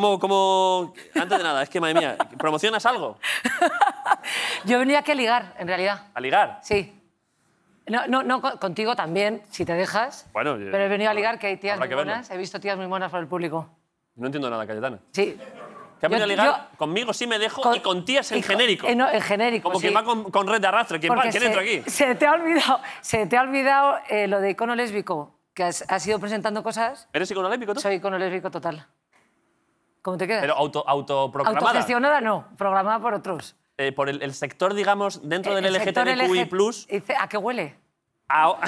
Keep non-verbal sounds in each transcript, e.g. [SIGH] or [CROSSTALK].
¿Cómo, Antes de nada, es que, madre mía, ¿promocionas algo? [LAUGHS] Yo venía aquí a ligar, en realidad. ¿A ligar? Sí. No, no, no, contigo también, si te dejas. Bueno, yo- pero he venido a ligar que hay tías muy buenas. He visto tías muy buenas para el público. No entiendo nada, Cayetana. Sí. ¿Qué venido a ligar? Conmigo sí me dejo y con tías en genérico. El eh, en genérico. Como quien va con, red de arrastre. ¿Quién, va? ¿Quién entra aquí? Se te ha olvidado, se te ha olvidado eh, lo de icono lésbico, que has, ido presentando cosas. ¿Eres lésbico tú? Soy icono lésbico total. ¿Cómo te quedas? Pero auto, autoproclamada. Autogestionada no, programada por otros. Eh, por el, sector, digamos, dentro eh, del LGTBQI+. ¿A qué huele? [LAUGHS]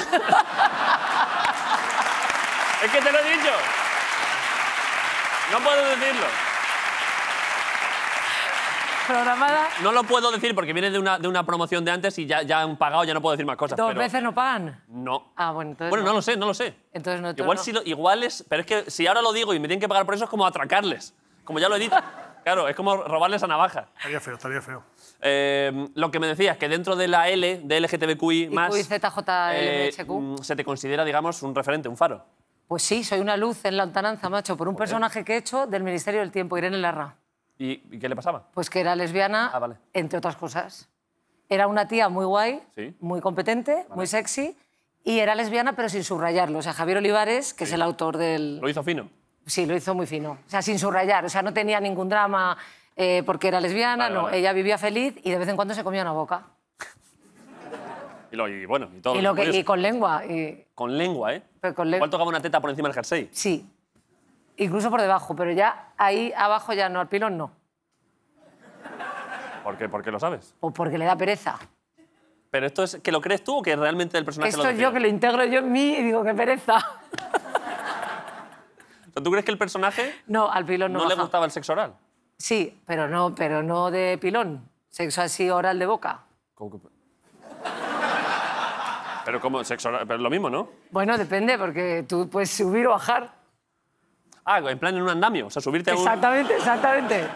es que te lo he dicho. No puedo decirlo. Programada. No lo puedo decir porque viene de una, de una promoción de antes y ya, ya han pagado, ya no puedo decir más cosas. ¿Dos veces no pagan? No. Ah, bueno, entonces. Bueno, no, lo sé, no lo sé. Entonces Igual, igual es. Pero es que si ahora lo digo y me tienen que pagar por eso es como atracarles. Como ya lo he dicho. [LAUGHS] Claro, es como robarle esa navaja. Estaría feo, estaría feo. Eh, lo que me decías, que dentro de la L, de LGTBQI, eh, mm, se te considera, digamos, un referente, un faro. Pues sí, soy una luz en la lontananza, macho, por un personaje que he hecho del Ministerio del Tiempo, Irene Larra. ¿Y, qué le pasaba? Pues que era lesbiana, ah, entre otras cosas. Era una tía muy guay, muy competente, muy sexy, y era lesbiana, pero sin subrayarlo. O sea, Javier Olivares, que es el autor del. Lo hizo fino sí, lo hizo muy fino. O sea, sin subrayar. O sea, no tenía ningún drama eh, porque era lesbiana, no. Ella vivía feliz y de vez en cuando se comía una boca. Y, bueno, y todo. Y, y con lengua. Con lengua, ¿eh? Pero tocaba una teta por encima del jersey? Sí. Incluso por debajo, pero ya ahí abajo ya no, al pilón no. ¿Por qué, ¿Por qué lo sabes? O porque le da pereza. ¿Pero esto es que lo crees tú o que realmente el personaje esto es Esto yo que lo integro yo en mí y digo, que pereza. [LAUGHS] ¿Tú crees que el personaje no, al pilón no, le gustaba el sexo oral? Sí, pero no, pero no de pilón. Sexo así oral de boca. ¿Cómo que... Pero como sexo oral, pero lo mismo, ¿no? Bueno, depende, porque tú puedes subir o bajar. Ah, en plan en un andamio, o sea, subirte a un... Exactamente, exactamente.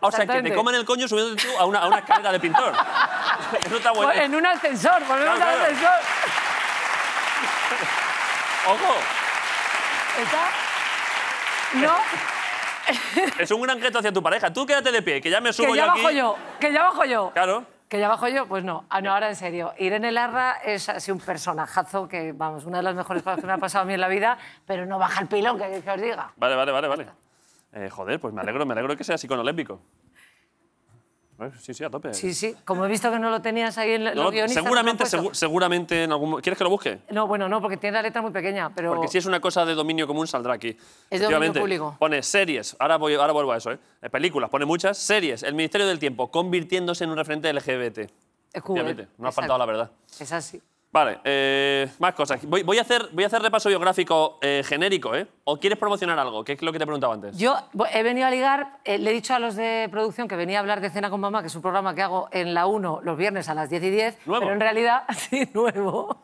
O sea, que te coman el coño subiendo tú a una, a una escalera de pintor. [LAUGHS] En un ascensor, volvemos al ascensor. ¡Ojo! Está... No. Es un gran gesto hacia tu pareja. Tú quédate de pie, que ya me subo que ya bajo yo, que ya bajo yo. Claro. Que ya bajo yo, pues no. Ah, no, ahora en serio. Irene Larra es así un personajazo que, vamos, una de las mejores cosas que me ha pasado a mí en la vida, pero no baja el pilón, que, os diga. Vale, vale, vale, vale. Eh, joder, pues me alegro, me alegro que sea así Sí, sí, a tope. Sí, sí. Como he visto que no lo tenías ahí en el. Seguramente, seguramente en algún ¿Quieres que lo busque? No, bueno, no, porque tiene la letra muy pequeña, pero... Porque si es una cosa de dominio común, saldrá aquí. Es dominio público. Pone series, ahora, voy, ahora vuelvo a eso, ¿eh? ¿eh? Películas, pone muchas. Series, El Ministerio del Tiempo, convirtiéndose en un referente LGBT. Es ¿eh? No ha faltado la verdad. Es así. Vale, eh, más cosas. Voy, a hacer, voy a hacer repaso biográfico eh, genérico, ¿eh? ¿O quieres promocionar algo? ¿Qué es lo que te he preguntado antes. Yo he venido a ligar, eh, le he dicho a los de producción que venía a hablar de Cena con Mamá, que es un programa que hago en la 1 los viernes a las 10 y 10. ¿Nuevo? Pero en realidad, [LAUGHS] sí, nuevo.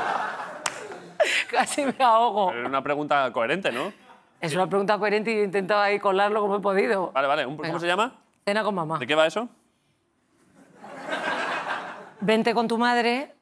[LAUGHS] Casi me ahogo. Pero una pregunta coherente, ¿no? Es una pregunta coherente y yo he intentado ahí colarlo como he podido. Vale, vale. ¿Cómo se llama? Cena con Mamá. ¿De qué va eso? vente con tu madre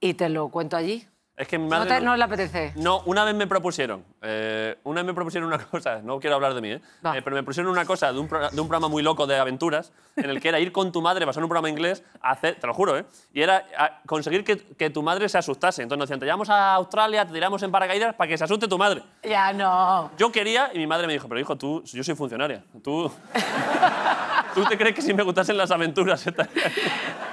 y te lo cuento allí. Es que mi madre no, le apetece. No, una vez me propusieron. Eh, una vez me propusieron una cosa, no quiero hablar de mí, ¿eh? eh pero me propusieron una cosa de un, programa muy loco de aventuras, en el que era ir con tu madre, pasar un programa inglés, hacer, te lo juro, ¿eh? Y era conseguir que, tu madre se asustase. Entonces nos decían, te llevamos a Australia, te tiramos en paracaídas para que se asuste tu madre. Ya no. Yo quería, y mi madre me dijo, pero hijo, tú, yo soy funcionaria. Tú. [LAUGHS] ¿Tú te crees que si me gustasen las aventuras? [LAUGHS]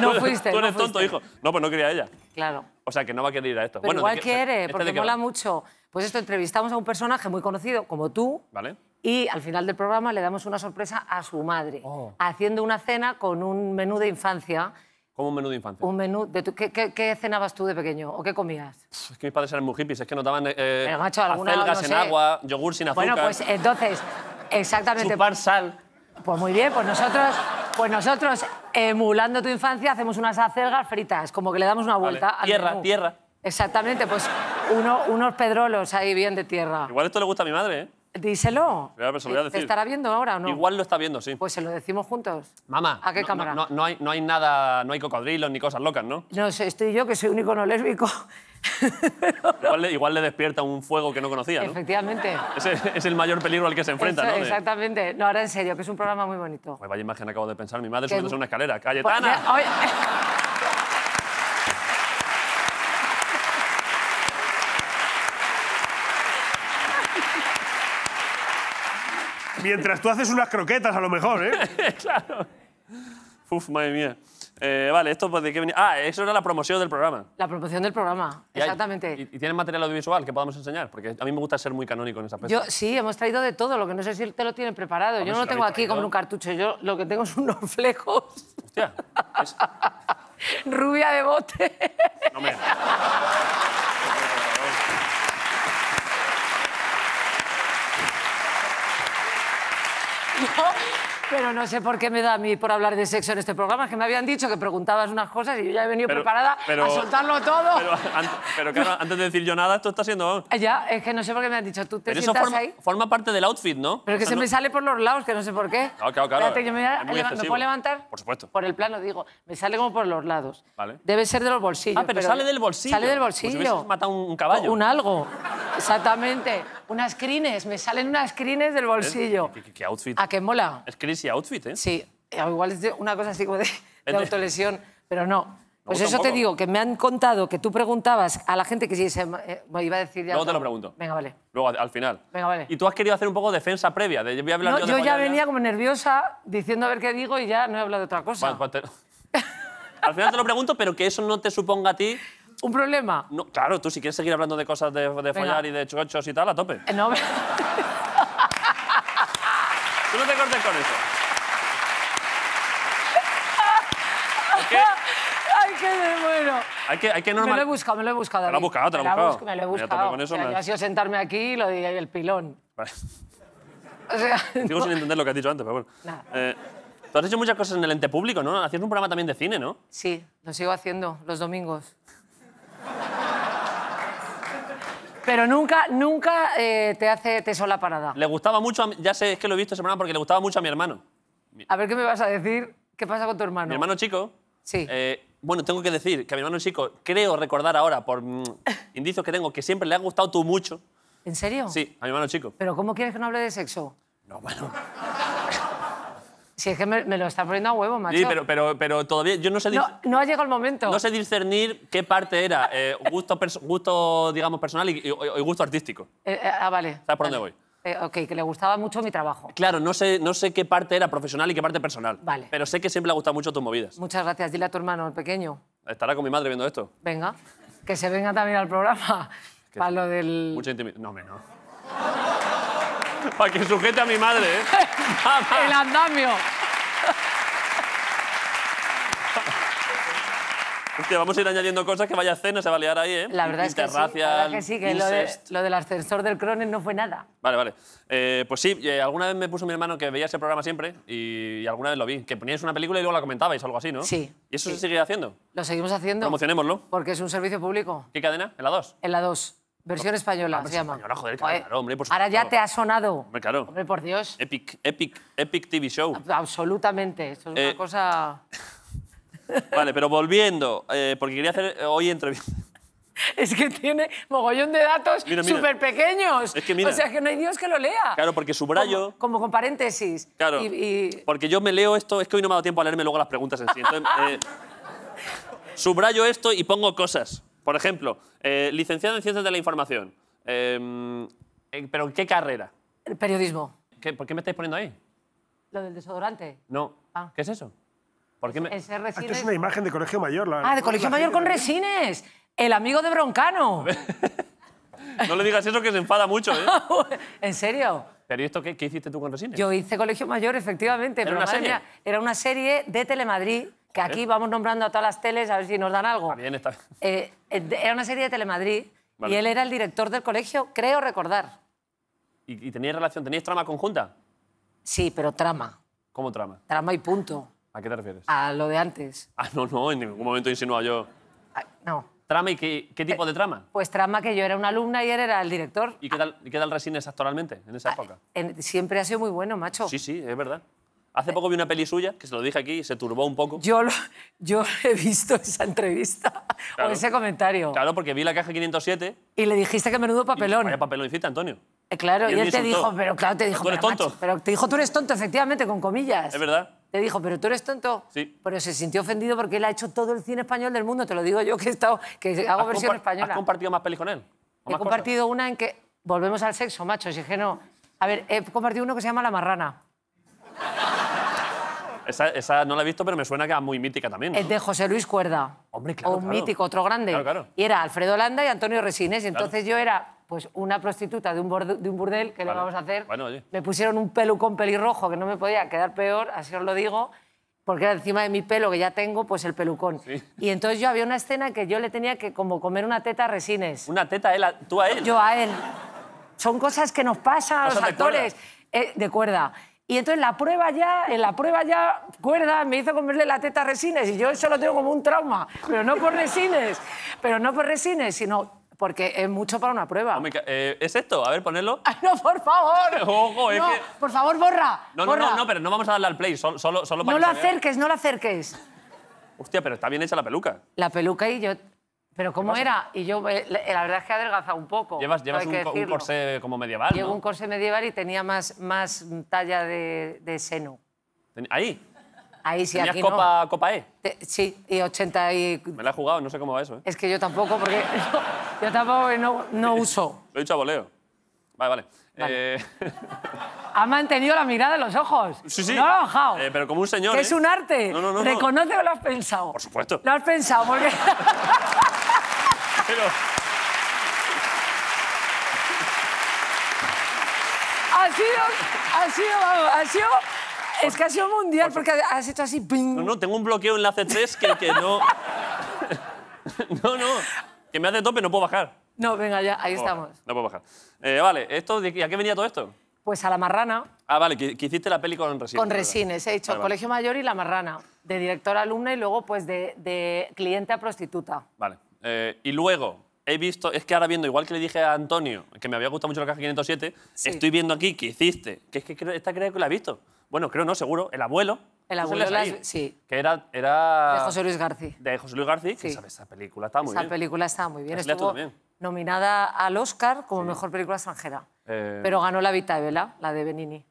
No fuiste. Tú eres tonto, hijo. No, pues no quería ella. Claro. O sea, que no va a querer ir a esto. Pero igual quiere, este porque mola mucho. Pues esto, entrevistamos a un personaje muy conocido, como tú. Vale. Y al final del programa le damos una sorpresa a su madre, oh. haciendo una cena con un menú de infancia. ¿Cómo un menú de infancia? Un menú de ¿Qué, qué, cenabas tú de pequeño o qué comías? Es que mis padres eran muy hippies, es que nos daban eh, macho, alguna, en agua, yogur sin azúcar. Bueno, pues entonces, exactamente. Chupar sal. Pues muy bien, pues nosotros, pues nosotros Emulando tu infancia, hacemos unas acelgas fritas, como que le damos una vuelta. a tierra, tierra. Exactamente, pues unos pedrolos ahí bien de tierra. Igual esto le gusta a mi madre, ¿eh? Díselo. ¿Se estará viendo ahora o no? Igual lo está viendo, sí. Pues se lo decimos juntos. Mamá. ¿A qué cámara? No, hay, no hay nada, no hay cocodrilos ni cosas locas, ¿no? No estoy yo que soy único no lésbico. [LAUGHS] Igual le, despierta un fuego que no conocía, Efectivamente. es el mayor peligro al que se enfrenta, ¿no? Exactamente. No, ahora en serio, que es un programa muy bonito. Pues vaya imagen acabo de pensar. Mi madre una escalera. ¡Calle, pues, ¡Cayetana! [LAUGHS] Mientras tú haces unas croquetas, a lo mejor, ¿eh? [LAUGHS] claro. Uf, madre mía. Eh, vale, esto pues, de qué venía. Ah, eso era la promoción del programa. La promoción del programa, exactamente. ¿Y, y tienen material audiovisual que podamos enseñar? Porque a mí me gusta ser muy canónico en esa Yo, sí, hemos traído de todo, lo que no sé si te lo tienen preparado. Yo no lo tengo aquí como un cartucho, yo lo que tengo son unos [LAUGHS] flejos. Hostia. [LAUGHS] Rubia de bote. No [LAUGHS] pero no sé por qué me da a mí por hablar de sexo en este programa, que me habían dicho que preguntabas unas cosas y yo ya he venido preparada pero, a soltarlo todo. Pero, antes de decir yo nada, esto está siendo... Ya, es que no sé por qué me han dicho, tú eso forma, parte del outfit, ¿no? Pero que se me sale por los lados, que no sé por qué. Claro, claro, me, puedo levantar? Por supuesto. Por el plano, digo. Me sale como por los lados. Vale. Debe ser de los bolsillos. Ah, pero, sale del bolsillo. Sale del bolsillo. mata un caballo. un algo. Exactamente. Unas crines, me salen unas crines del bolsillo. ¿Eh? ¿Qué, outfit? ¿A qué mola? Es crines y outfit, ¿eh? Sí, eh, igual es una cosa así como de, autolesión, pero no. Pues, pues eso te digo, que me han contado que tú preguntabas a la gente que si se... Eh, me iba a decir ya... Luego te lo pregunto. Venga, vale. Luego, al final. Venga, vale. Y tú has querido hacer un poco de defensa previa. De, no, yo, ya venía como nerviosa diciendo a ver qué digo y ya no he hablado de otra cosa. Pues [LAUGHS] al final te lo pregunto, pero que eso no te suponga a ti ¿Un problema? No, claro, tú si quieres seguir hablando de cosas de, de follar y de chochos y tal, a tope. No, No, Tú no te cortes con eso. [LAUGHS] ay, que de bueno. hay que, hay que Me lo he buscado, me lo he buscado. Te lo buscado, te lo la buscado. Me lo he buscado. con eso, O sea, me- yo ha sido sentarme aquí y lo di el pilón. Vale, [LAUGHS] O sea, Sigo sin entender lo que has dicho antes, pero bueno. Eh, tú has hecho muchas cosas en el ente público, ¿no? Hacías un programa también de cine, ¿no? sí, lo sigo haciendo los domingos. Pero nunca, nunca eh, te hace te sola parada. Le gustaba mucho, ya sé, es que lo he visto semana porque le gustaba mucho a mi hermano. A ver qué me vas a decir. ¿Qué pasa con tu hermano? Mi hermano chico. Sí. Eh, bueno, tengo que decir que a mi hermano chico, creo recordar ahora, por mm, indicios que tengo, que siempre le ha gustado tú mucho. ¿En serio? Sí, a mi hermano chico. ¿Pero cómo quieres que no hable de sexo? No, bueno. Si es que me, lo está poniendo a huevo, macho. Sí, pero, pero, pero todavía yo no sé... No, ha llegado el momento. No sé discernir qué parte era eh, gusto, gusto, digamos, personal y, gusto artístico. Eh, eh, ah, vale. ¿Sabes por dónde voy? ok, que le gustaba mucho mi trabajo. Claro, no sé, no sé qué parte era profesional y qué parte personal. Vale. Pero sé que siempre le ha gustado mucho tus movidas. Muchas gracias. Dile a tu hermano, el pequeño. Estará con mi madre viendo esto. Venga, que se venga también al programa. [LAUGHS] para lo del... Mucha intimidad. No, me no. Para que sujete a mi madre, ¿eh? [LAUGHS] El andamio. Hostia, vamos a ir añadiendo cosas que vaya cena se va a liar ahí, ¿eh? La verdad es que lo, del ascensor del Cronen no fue nada. Vale, vale. Eh, pues sí, eh, alguna vez me puso mi hermano que veía ese programa siempre y, alguna vez lo vi, que ponías una película y luego la comentabais, algo así, ¿no? Sí. ¿Y eso se sigue haciendo? Lo seguimos haciendo. Promocionémoslo. Porque es un servicio público. ¿Qué cadena? ¿En la 2? En la 2. Versión española, se llama. Ahora ya te ha sonado. Hombre, por Dios. Epic, epic, epic TV show. Absolutamente, eso es una eh, cosa... [LAUGHS] vale, pero volviendo, eh, porque quería hacer eh, hoy entrevista... [LAUGHS] Es que tiene mogollón de datos súper pequeños. O sea, que no hay Dios que lo lea. Claro, porque subrayo... Como, con paréntesis. Claro, y, porque yo me leo esto... Es que hoy no me ha dado tiempo a leerme luego las preguntas en sí. [LAUGHS] subrayo esto y pongo cosas. Por ejemplo, eh, licenciado en Ciencias de la Información. Em, eh, ¿Pero qué carrera? El periodismo. ¿Por qué me estáis poniendo ahí? ¿Lo del desodorante? No. Ah. ¿Qué es eso? ¿Por qué me... Ah, esto es una imagen de colegio mayor. Ah, de colegio mayor con resines. El amigo de Broncano. [LAUGHS] no le digas eso que se enfada mucho, ¿eh? [LAUGHS] ¿En serio? ¿Pero esto qué, hiciste tú con resines? Yo hice colegio mayor, efectivamente. ¿Era pero una serie? era una serie de Telemadrid que aquí vamos nombrando a todas las teles a ver si nos dan algo. Está bien, está bien. Eh, eh, era una serie de Telemadrid y él era el director del colegio, creo recordar. ¿Y, y teníais relación? ¿Teníais trama conjunta? Sí, pero trama. ¿Cómo trama? Trama y punto. ¿A qué te refieres? A lo de antes. Ah, no, no, en ningún momento insinuaba yo. Ah, no. ¿Trama y qué, tipo eh, de trama? Pues trama que yo era una alumna y él era el director. ¿Y qué tal, ah, actualmente, en esa ah, época? siempre ha sido muy bueno, macho. Sí, sí, es verdad. Hace poco vi una peli suya, que se lo dije aquí, y se turbó un poco. Yo, lo, yo he visto esa entrevista o ese comentario. Claro, porque vi la caja 507. Y le dijiste que menudo papelón. Y, papelón hiciste, Antonio. Eh, claro, y él, te dijo, pero claro, te dijo... Tú eres tonto. pero te dijo, tú eres tonto, efectivamente, con comillas. Es verdad. Te dijo, pero tú eres tonto. Sí. Pero se sintió ofendido porque él ha hecho todo el cine español del mundo. Te lo digo yo que, he estado, que hago versión española. ¿Has compartido más peli con él? He compartido una en que... Volvemos al sexo, macho, si es que no... A ver, he compartido uno que se llama La Marrana. Esa, no la he visto, pero me suena que es muy mítica también. Es de José Luis Cuerda. Hombre, claro. Un mítico, otro grande. Y era Alfredo Landa y Antonio Resines. Y entonces yo era pues una prostituta de un, burdel, que le vamos a hacer. Bueno, Me pusieron un pelucón pelirrojo que no me podía quedar peor, así os lo digo, porque era encima de mi pelo que ya tengo, pues el pelucón. Y entonces yo había una escena que yo le tenía que como comer una teta a Resines. ¿Una teta él, tú a él? Yo a él. Son cosas que nos pasan a los actores. de cuerda. Eh, y entonces la prueba ya, en la prueba ya, cuerda, me hizo comerle la teta a resines y yo eso lo tengo como un trauma, pero no por resines, pero no por resines, sino porque es mucho para una prueba. Oh, eh, ¿Es esto? A ver, ponerlo. ¡Ay, [LAUGHS] no, por favor! [LAUGHS] Ojo, es Por favor, borra. No, no, no, pero no vamos a darle al play, solo, solo, para No lo acerques, no lo acerques. Hostia, pero está bien hecha la peluca. La peluca y yo pero ¿cómo era? Y yo, eh, eh, la verdad es que ha adelgazado un poco. Llevas, llevas un, corsé como medieval, Llevo un corsé medieval y tenía más, más talla de, de seno. ¿Ahí? Ahí sí, ¿Tenías aquí no. copa, copa E? sí, y 80 y... Me la he jugado, no sé cómo va eso, ¿eh? Es que yo tampoco, porque [LAUGHS] yo, tampoco no, no uso. Lo he dicho a voleo. Vale, vale. Eh, ha mantenido la mirada en los ojos. sí, sí. No ha bajado. pero como un señor, es un arte. No, no, no, no. Reconoce que lo has pensado. Por supuesto. Lo has pensado, porque... [LAUGHS] Pero... Ha sido, ha sido, ha sido es que ha sido mundial porque has hecho así. No, no, tengo un bloqueo en la C3 que, que no. [LAUGHS] no, no. Que me hace tope, no puedo bajar. No, venga, ya, ahí estamos. no puedo bajar. Eh, vale, esto, ¿a qué venía todo esto? Pues a La Marrana. Ah, vale, que, hiciste la peli con Resines. Con Resines, he hecho Colegio Mayor y La Marrana. De directora alumna y luego, pues, de cliente a prostituta. Vale. Eh, y luego, he visto, es que ahora viendo, igual que le dije a Antonio, que me había gustado mucho la caja 507, estoy viendo aquí que hiciste, que es que esta creo que la he visto. Bueno, creo no, seguro, el abuelo. El abuelo, sí. Que era, era... De José Luis García. De José Luis García, que esa película estaba muy bien. Esa película estaba muy bien. Estuvo nominada al Oscar como Mejor Película Extranjera. Eh. Pero ganó La Vita de Vela, la de Benini.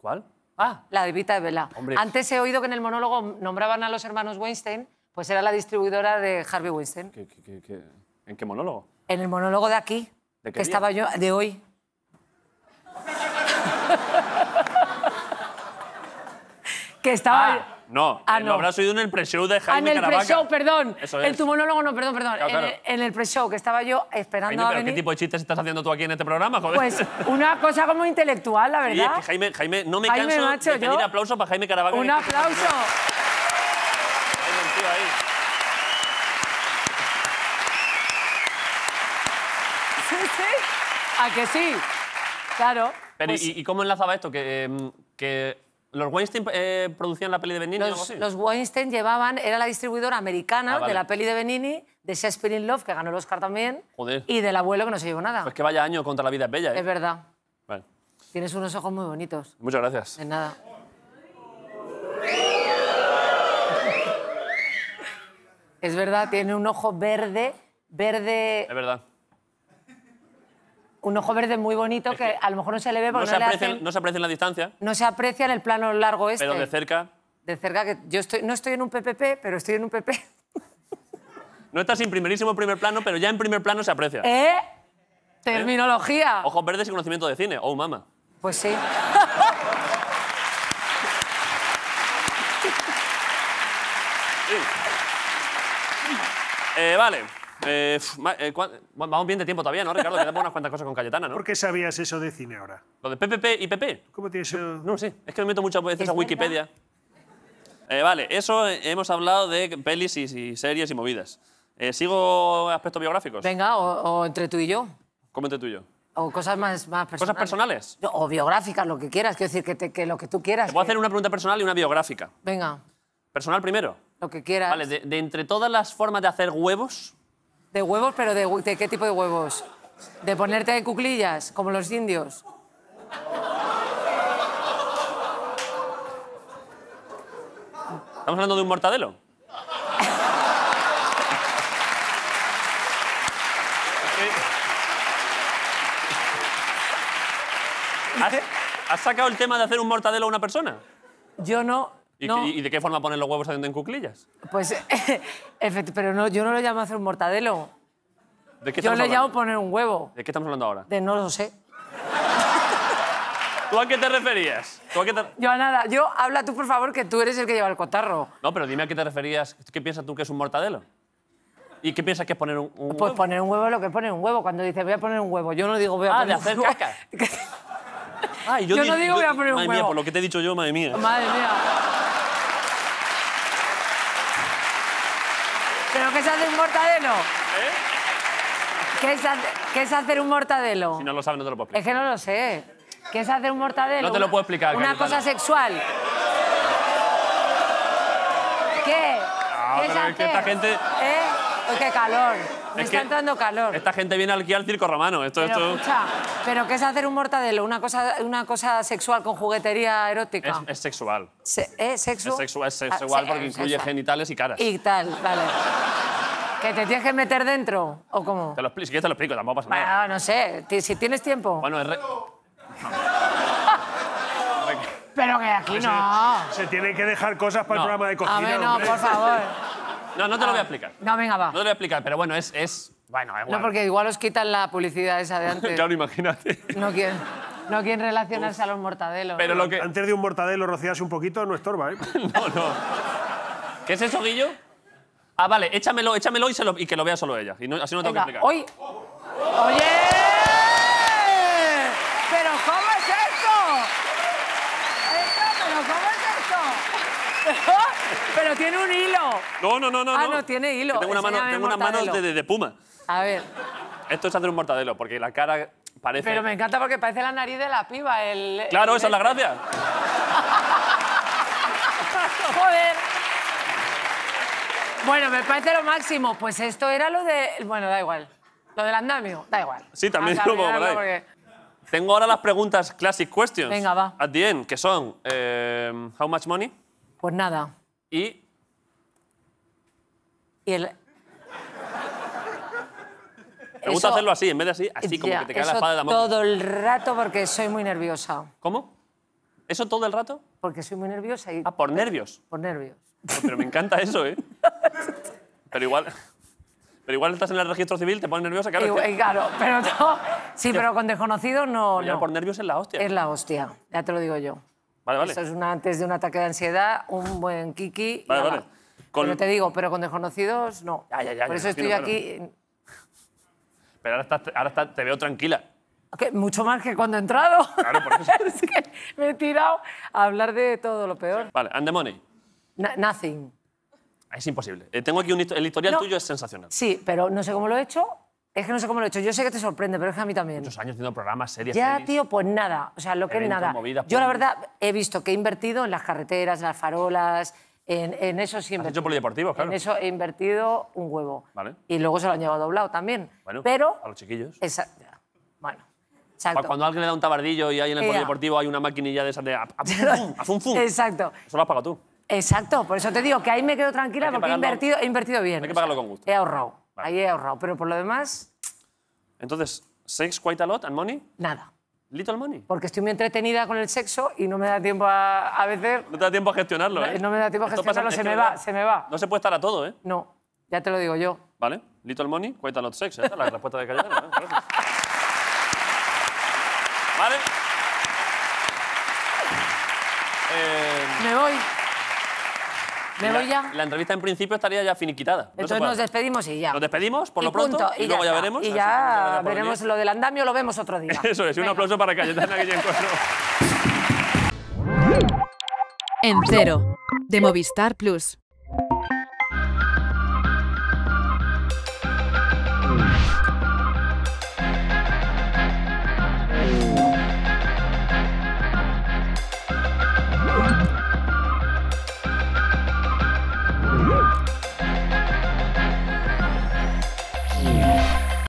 ¿Cuál? Ah. La de Vita de Vela. Antes he oído que en el monólogo nombraban a los hermanos Weinstein pues era la distribuidora de Harvey Weinstein. en qué monólogo? En el monólogo de aquí. ¿De qué que estaba yo, de hoy. [LAUGHS] que estaba... Ah, no, ah, no, lo habrás oído en el pre-show de Jaime Ah, en el pre-show, perdón. En tu monólogo no, perdón, perdón. En, el, pre-show que estaba yo esperando a ¿pero ¿Qué tipo de chistes estás haciendo tú aquí en este programa, joder? Pues una cosa como intelectual, la verdad. Jaime, Jaime, no me Jaime canso Macho, de pedir aplauso para Jaime Caravaca. Un aplauso. que sí. Claro. Pues ¿y, cómo enlazaba esto? Que, em, que ¿Los Weinstein eh, producían la peli de Benini? Los, o los Weinstein llevaban, era la distribuidora americana ah, de la peli de Benini, de Shakespeare in Love, que ganó el Oscar también, y del abuelo que no se llevó nada. Pues que vaya año contra la vida es bella, ¿eh? Es verdad. Tienes unos ojos muy bonitos. Muchas gracias. De nada. es verdad, tiene un ojo verde, verde. Es verdad un ojo verde muy bonito que, a lo mejor no se le ve porque no, se aprecia, en la distancia. No se aprecia en el plano largo este. Pero de cerca. De cerca, que yo estoy, no estoy en un PPP, pero estoy en un PP. [LAUGHS] No estás en primerísimo primer plano, pero ya en primer plano se aprecia. ¿Eh? Terminología. ¿Eh? Ojos verdes y conocimiento de cine. Oh, mama. Pues sí. [LAUGHS] Eh, vale. Eh, eh vamos bien de tiempo todavía, ¿no, Ricardo? Quedamos unas cuantas cosas con Cayetana, ¿no? ¿Por qué sabías eso de cine ahora? Lo de PPP y PP. ¿Cómo tienes eso? No, sí sé, es que me meto muchas veces a Wikipedia. Eh, vale, eso eh, hemos hablado de pelis y, series y movidas. ¿Sigo aspectos biográficos? Venga, o, entre tú y yo. ¿Cómo entre tú y yo? O cosas más, más personales. ¿Cosas personales? O biográficas, lo que quieras. Quiero decir, que, lo que tú quieras. voy a hacer una pregunta personal y una biográfica. Venga. ¿Personal primero? Lo que quieras. Vale, de, de entre todas las formas de hacer huevos, ¿De huevos? ¿Pero de, qué tipo de huevos? ¿De ponerte de cuclillas, como los indios? ¿Estamos hablando de un mortadelo? [LAUGHS] ¿Has, sacado el tema de hacer un mortadelo a una persona? Yo no, ¿Y, de qué forma poner los huevos haciendo en cuclillas? Pues, [LAUGHS] pero no, yo no lo llamo hacer un mortadelo. ¿De qué yo le llamo poner un huevo. ¿De qué estamos hablando ahora? De no lo sé. [LAUGHS] ¿Tú a qué te referías? Yo a nada. Yo, habla tú, por favor, que tú eres el que lleva el cotarro. No, pero dime a qué te referías. ¿Qué piensas tú que es un mortadelo? ¿Y qué piensas que es poner un, pues huevo? Pues poner un huevo es lo que es poner un huevo. Cuando dices voy a poner un huevo, yo no digo voy a ah, poner hacer un huevo. caca. [LAUGHS] Ay, yo, yo no digo voy a poner un huevo. Madre mía, por lo que te he dicho yo, madre mía. Madre mía. qué es hacer un mortadelo? ¿Eh? ¿Qué es, hacer, un mortadelo? Si no lo sabes, no te lo puedo explicar. Es que no lo sé. ¿Qué es hacer un mortadelo? No te lo puedo explicar. Una cosa sexual. ¿Qué? ¿Qué es que esta gente... ¿Eh? qué calor. Me está entrando calor. Esta gente viene aquí al circo romano. Esto, pero, esto... Escucha, pero ¿qué es hacer un mortadelo? ¿Una cosa, una cosa sexual con juguetería erótica? Es, sexual. Es sexual, ¿eh? es sexual ah, porque incluye genitales y caras. Y tal, vale. ¿Que te tienes que meter dentro? ¿O cómo? Te lo explico, si te lo explico, tampoco pasa nada. Bueno, no sé, si tienes tiempo. Bueno, es re... [LAUGHS] Pero que aquí no. Se, tienen que dejar cosas para el programa de cocina. A ver, no, por favor. [LAUGHS] No, no te lo voy a explicar. No, venga, va. No te lo voy a explicar, pero bueno, es. es... Bueno, igual. No, porque igual os quitan la publicidad esa de [LAUGHS] antes. claro, imagínate. No quieren, no quieren relacionarse a los mortadelos. Pero lo que... Antes de un mortadelo rociarse un poquito no estorba, ¿eh? no, no. ¿Qué es eso, Guillo? Ah, vale, échamelo, échamelo y, que lo vea solo ella. así no tengo que explicar. ¡Oye! ¿Pero cómo es esto? esto ¿Pero cómo es esto? [LAUGHS] Pero tiene un hilo. No, no, no, no. Ah, no, tiene hilo. tengo, una mano, tengo unas manos de, puma. A ver. Esto es hacer un mortadelo, porque la cara parece... Pero me encanta porque parece la nariz de la piba. claro, esa es la este. gracia. Bueno, me parece lo máximo. Pues esto era lo de. Bueno, da igual. Lo del andamio, da igual. Sí, también lo por Tengo ahora las preguntas classic questions. Venga, va. At the end, que son. Eh, how much money? Pues nada. Y. Y el. Me gusta hacerlo así, en vez de así, así como que te cae la espada de mano. Todo el rato porque soy muy nerviosa. ¿Cómo? ¿Eso todo el rato? Porque soy muy nerviosa y... Ah, por nervios. Por nervios. pero me encanta eso, ¿eh? [LAUGHS] Pero igual. Pero igual estás en el registro civil, te pones nerviosa, claro. pero sí, pero con desconocidos no. no. por nervios es la hostia. Es la hostia, ya te lo digo yo. Vale, vale. Eso es una, antes de un ataque de ansiedad, un buen kiki. Vale, vale. Pero te digo, pero con desconocidos no. por eso estoy aquí. Pero ahora, te veo tranquila. mucho más que cuando he entrado. Claro, [LAUGHS] me he tirado a hablar de todo lo peor. Vale, and the money. nothing. Es imposible. Eh, tengo aquí un, el historial tuyo es sensacional. Sí, pero no sé cómo lo he hecho. Es que no sé cómo lo he hecho. Yo sé que te sorprende, pero es que a mí también. Muchos años haciendo programas, series. Ya, tío, pues nada. O sea, lo que es nada. Yo, la pues, verdad, he visto que he invertido en las carreteras, en las farolas, en, eso siempre. Has hecho polideportivo, claro. En eso he invertido un huevo. Vale. Y luego se lo han llevado doblado también. Bueno, pero, a los chiquillos. Exacto. bueno. Exacto. Cuando alguien le da un tabardillo y hay en el polideportivo hay una maquinilla de esas de... A, [LAUGHS] Exacto. Eso lo has pagado tú. Exacto, por eso te digo que ahí me quedo tranquila porque he, invertido, he invertido bien. Hay que pagarlo con gusto. He ahorrado, ahí he ahorrado, pero por lo demás... Entonces, ¿sex quite a lot and money? Nada. Little money. Porque estoy muy entretenida con el sexo y no me da tiempo a, a veces... No te da tiempo a gestionarlo, ¿eh? No me da tiempo a gestionarlo, se me va, se me va. No se puede estar a todo, ¿eh? No, ya te lo digo yo. Vale, little money, quite a lot sex, ¿eh? la respuesta de callejero. ¿eh? Vale. Me voy. ¿Me voy ya? La entrevista en principio estaría ya finiquitada. Entonces nos despedimos y ya. Nos despedimos por lo pronto y, luego ya, veremos. Y ya veremos lo del andamio, lo vemos otro día. [LAUGHS] Eso es, un aplauso para Cayetana Guillén En cero, de Movistar Plus.